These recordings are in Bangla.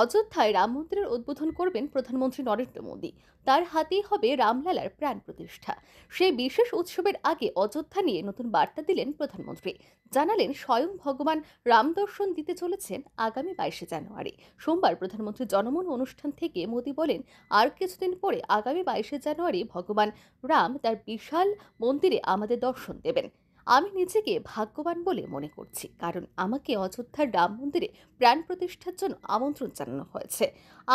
অযোধ্যায় রাম মন্দিরের উদ্বোধন করবেন প্রধানমন্ত্রী নরেন্দ্র মোদী তার হাতেই হবে রামলালার প্রাণ প্রতিষ্ঠা সেই বিশেষ উৎসবের আগে অযোধ্যা নিয়ে নতুন বার্তা দিলেন প্রধানমন্ত্রী জানালেন স্বয়ং ভগবান রাম দর্শন দিতে চলেছেন আগামী বাইশে জানুয়ারি সোমবার প্রধানমন্ত্রী জনমন অনুষ্ঠান থেকে মোদী বলেন আর কিছুদিন পরে আগামী বাইশে জানুয়ারি ভগবান রাম তার বিশাল মন্দিরে আমাদের দর্শন দেবেন আমি নিজেকে ভাগ্যবান বলে মনে করছি কারণ আমাকে অযোধ্যার রাম মন্দিরে প্রাণ প্রতিষ্ঠার জন্য আমন্ত্রণ জানানো হয়েছে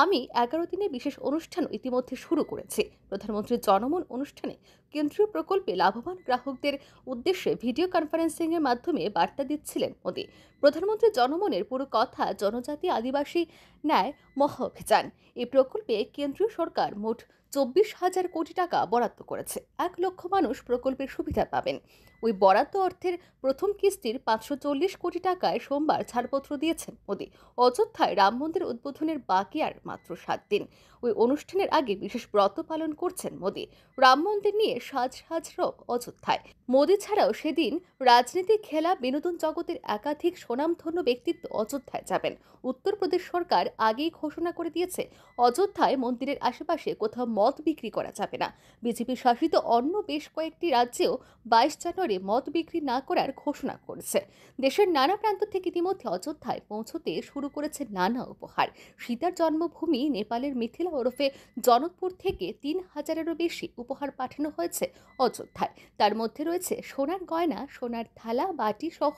আমি এগারো দিনে বিশেষ অনুষ্ঠান ইতিমধ্যে শুরু করেছি প্রধানমন্ত্রীর জনমন অনুষ্ঠানে কেন্দ্রীয় প্রকল্পে লাভবান গ্রাহকদের উদ্দেশ্যে ভিডিও কনফারেন্সিংয়ের মাধ্যমে বার্তা দিচ্ছিলেন মোদী প্রধানমন্ত্রী জনমনের পুরো কথা জনজাতি আদিবাসী ন্যায় মহা অভিযান এই প্রকল্পে কেন্দ্রীয় সরকার মোট চব্বিশ হাজার কোটি টাকা বরাদ্দ করেছে এক লক্ষ মানুষ প্রকল্পের সুবিধা পাবেন ওই বরাদ্দ অর্থের প্রথম কিস্তির পাঁচশো চল্লিশ কোটি টাকায় সোমবার ছাড়পত্র দিয়েছেন মোদী অযোধ্যায় রাম মন্দির উদ্বোধনের বাকি আর মাত্র সাত দিন ওই অনুষ্ঠানের আগে বিশেষ ব্রত পালন করছেন মোদী রাম মন্দির নিয়ে সাজ সাজ রোগ অযোধ্যায় মোদী ছাড়াও সেদিন রাজনীতি খেলা বিনোদন জগতের একাধিক সুনামধন্য ব্যক্তিত্ব অযোধ্যায় যাবেন উত্তরপ্রদেশ সরকার আগেই ঘোষণা করে দিয়েছে অযোধ্যায় মন্দিরের আশেপাশে কোথাও মত বিক্রি করা যাবে না বিজেপি শাসিত অন্য বেশ কয়েকটি রাজ্যেও বাইশ জানুয়ারি মত বিক্রি না করার ঘোষণা করেছে দেশের নানা প্রান্ত থেকে ইতিমধ্যে অযোধ্যায় পৌঁছতে শুরু করেছে নানা উপহার সীতার জন্মভূমি নেপালের মিথিলা ওরফে জনকপুর থেকে তিন হাজারেরও বেশি উপহার পাঠানো হয়েছে অযোধ্যায় তার মধ্যে রয়েছে সোনার গয়না সোনার থালা বাটি সহ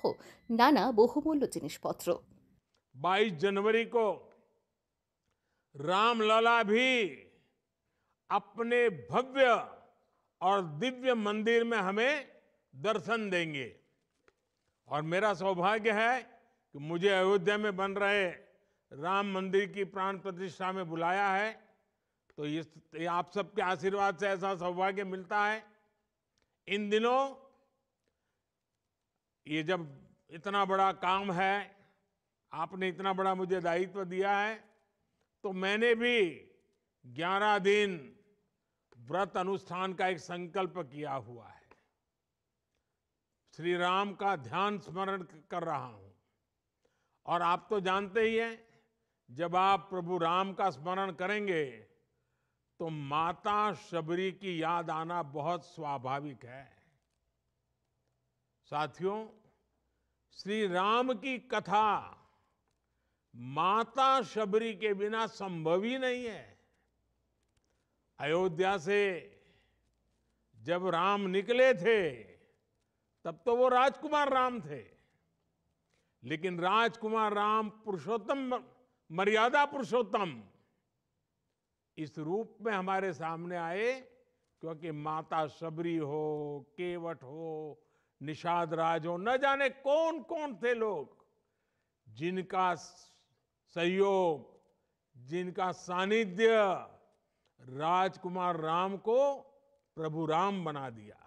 নানা বহুমূল্য জিনিসপত্র 22 जनवरी को रामलला ভি अपने भव्य और दिव्य मंदिर में हमें दर्शन देंगे और मेरा सौभाग्य है कि मुझे अयोध्या में बन रहे राम मंदिर की प्राण प्रतिष्ठा में बुलाया है तो इस आप सबके आशीर्वाद से ऐसा सौभाग्य मिलता है इन दिनों ये जब इतना बड़ा काम है आपने इतना बड़ा मुझे दायित्व दिया है तो मैंने भी ग्यारह दिन व्रत अनुष्ठान का एक संकल्प किया हुआ है श्री राम का ध्यान स्मरण कर रहा हूं और आप तो जानते ही हैं जब आप प्रभु राम का स्मरण करेंगे तो माता शबरी की याद आना बहुत स्वाभाविक है साथियों श्री राम की कथा माता शबरी के बिना संभव ही नहीं है अयोध्या से जब राम निकले थे तब तो वो राजकुमार राम थे लेकिन राजकुमार राम पुरुषोत्तम मर्यादा पुरुषोत्तम इस रूप में हमारे सामने आए क्योंकि माता शबरी हो केवट हो निषाद राज हो न जाने कौन कौन थे लोग जिनका सहयोग जिनका सानिध्य राजकुमार राम को प्रभु राम बना दिया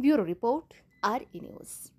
ब्यूरो रिपोर्ट आर न्यूज़